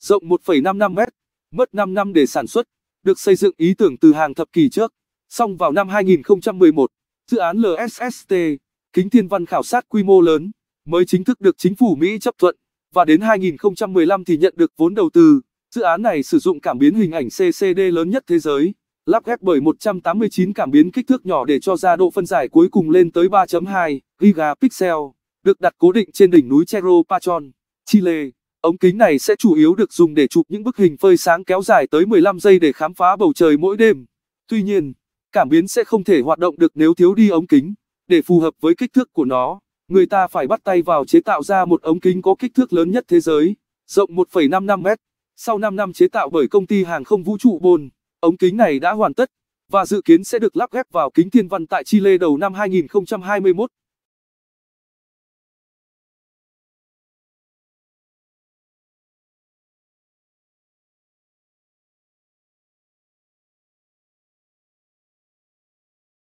rộng 1,55 mét, mất 5 năm để sản xuất, được xây dựng ý tưởng từ hàng thập kỷ trước. Xong vào năm 2011, dự án LSST, kính thiên văn khảo sát quy mô lớn, mới chính thức được chính phủ Mỹ chấp thuận, và đến 2015 thì nhận được vốn đầu tư. Dự án này sử dụng cảm biến hình ảnh CCD lớn nhất thế giới, lắp ghép bởi 189 cảm biến kích thước nhỏ để cho ra độ phân giải cuối cùng lên tới 3.2 gigapixel, được đặt cố định trên đỉnh núi Cerro Patron, Chile. Ống kính này sẽ chủ yếu được dùng để chụp những bức hình phơi sáng kéo dài tới 15 giây để khám phá bầu trời mỗi đêm. Tuy nhiên, cảm biến sẽ không thể hoạt động được nếu thiếu đi ống kính. Để phù hợp với kích thước của nó, người ta phải bắt tay vào chế tạo ra một ống kính có kích thước lớn nhất thế giới, rộng 1,55 mét. Sau 5 năm chế tạo bởi công ty hàng không vũ trụ Bôn, ống kính này đã hoàn tất và dự kiến sẽ được lắp ghép vào kính thiên văn tại Chile đầu năm 2021.